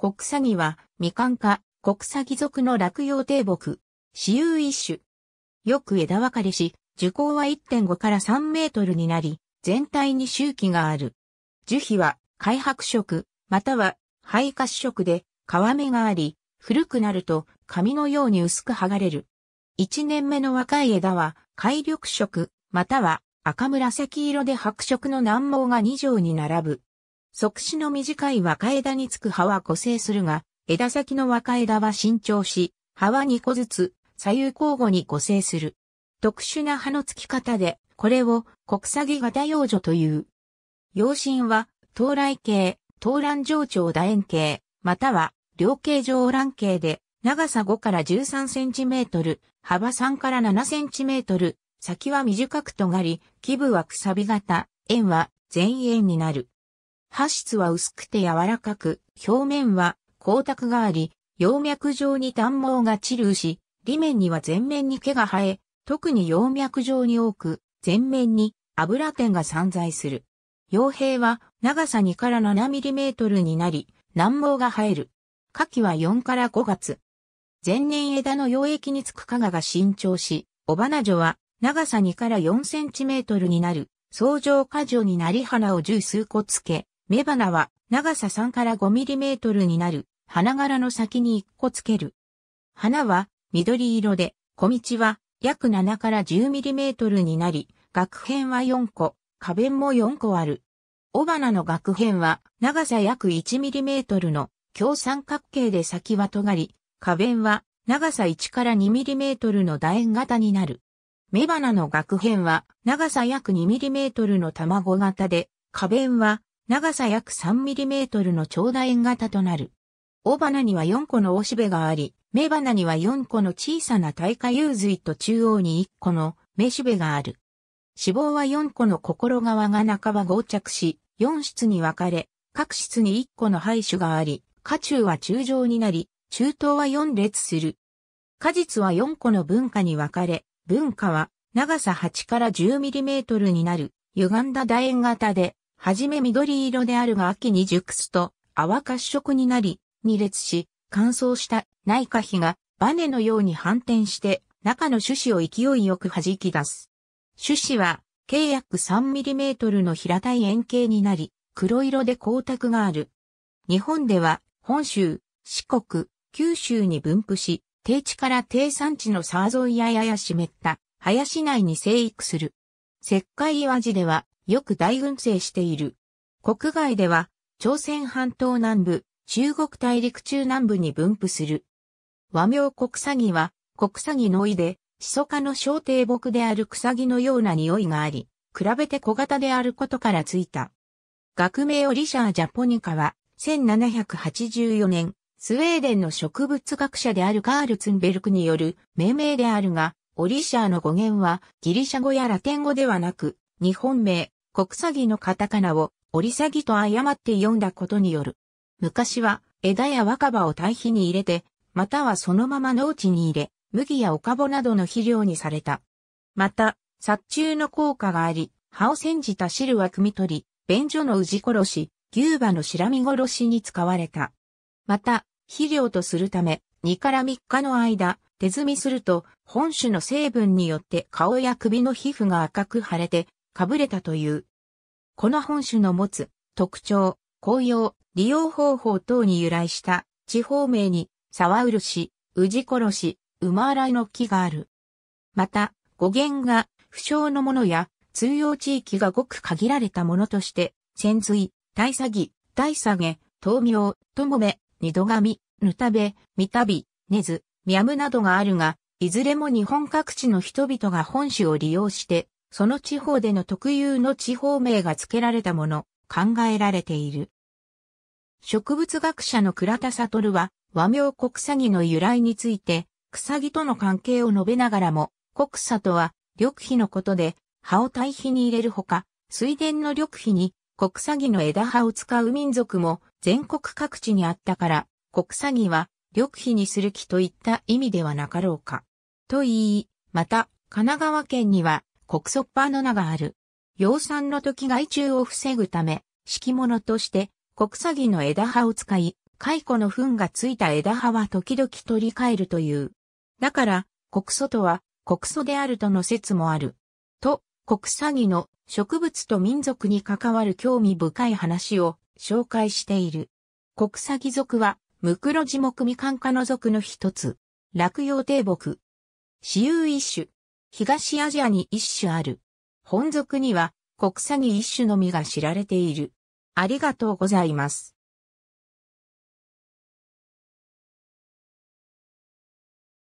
国詐欺は、未完化、国詐欺属の落葉低木、私有一種。よく枝分かれし、樹高は1.5から3メートルになり、全体に周期がある。樹皮は、開白色、または、肺褐色で、皮目があり、古くなると、紙のように薄く剥がれる。1年目の若い枝は、海緑色、または、赤紫色で白色の難毛が2条に並ぶ。即死の短い若枝につく葉は個性するが、枝先の若枝は伸長し、葉は2個ずつ、左右交互に個性する。特殊な葉の付き方で、これを国下げ型幼女という。養親は、東来系、東蘭上長楕円形、または、両形上蘭形で、長さ5から13センチメートル、幅3から7センチメートル、先は短く尖り、基部はくさび型、円は全円になる。発質は薄くて柔らかく、表面は光沢があり、葉脈状に短毛が散るし、裏面には全面に毛が生え、特に葉脈状に多く、全面に油点が散在する。傭兵は長さ2から7ミトルになり、難毛が生える。夏季は4から5月。前年枝の溶液につく加賀が伸長し、尾花女は長さ2から4センチメートルになる、相乗果女になり花を十数個つけ、雌花は長さ3から5ミリメートルになる花柄の先に1個つける。花は緑色で、小道は約7から10ミリメートルになり、額辺は4個、花弁も4個ある。雄花の額辺は長さ約1ミリメートルの強三角形で先は尖り、花弁は長さ1から2ミリメートルの楕円型になる。雌花の額辺は長さ約2ミリメートルの卵型で、花弁は長さ約3トルの長楕円型となる。尾花には4個のおしべがあり、目花には4個の小さな大花融髄と中央に1個の雌しべがある。脂肪は4個の心側が半ば合着し、4室に分かれ、各室に1個の排種があり、下中は中上になり、中東は4列する。果実は4個の文化に分かれ、文化は長さ8から1 0トルになる、歪んだ楕円型で、はじめ緑色であるが秋に熟すと泡褐色になり、二列し、乾燥した内科火がバネのように反転して中の種子を勢いよく弾き出す。種子は計約 3mm の平たい円形になり、黒色で光沢がある。日本では本州、四国、九州に分布し、低地から低山地の沢沿いややや湿った林内に生育する。石灰岩地ではよく大群生している。国外では、朝鮮半島南部、中国大陸中南部に分布する。和名国詐欺は、国詐欺の意で、シソ科の小低木である草木のような匂いがあり、比べて小型であることからついた。学名オリシャージャポニカは、1784年、スウェーデンの植物学者であるカール・ツンベルクによる命名であるが、オリシャーの語源はギリシャ語やラテン語ではなく、日本名、国詐欺のカタカナを、折り詐欺と誤って読んだことによる。昔は、枝や若葉を堆肥に入れて、またはそのまま農地に入れ、麦やかぼなどの肥料にされた。また、殺虫の効果があり、葉を煎じた汁は汲み取り、便所の氏殺し、牛馬の白身殺しに使われた。また、肥料とするため、2から3日の間、手摘みすると、本種の成分によって顔や首の皮膚が赤く腫れて、かぶれたという。この本種の持つ特徴、紅葉、利用方法等に由来した地方名に、沢漆、氏殺し、馬洗いの木がある。また、語源が不詳のものや通用地域がごく限られたものとして、潜水、大詐欺、大下げ、豆苗、ともめ、二度紙、ぬたべ、みたび、ねず、みやむなどがあるが、いずれも日本各地の人々が本種を利用してその地方での特有の地方名が付けられたもの、考えられている。植物学者の倉田悟は、和名国詐欺の由来について、草木との関係を述べながらも、国詐とは、緑肥のことで、葉を堆肥に入れるほか、水田の緑肥に、国詐欺の枝葉を使う民族も全国各地にあったから、国詐欺は緑肥にする木といった意味ではなかろうか。と言い、また、神奈川県には国ソッパの名がある。養蚕の時害虫を防ぐため、敷物として国詐欺の枝葉を使い、蚕の糞がついた枝葉は時々取り替えるという。だから、国ソとは国ソであるとの説もある。と、国詐欺の植物と民族に関わる興味深い話を紹介している。国詐欺族は、ムクロジモクミカン科の族の一つ。落葉低木。私有一種。東アジアに一種ある。本属には国詐欺一種のみが知られている。ありがとうございます。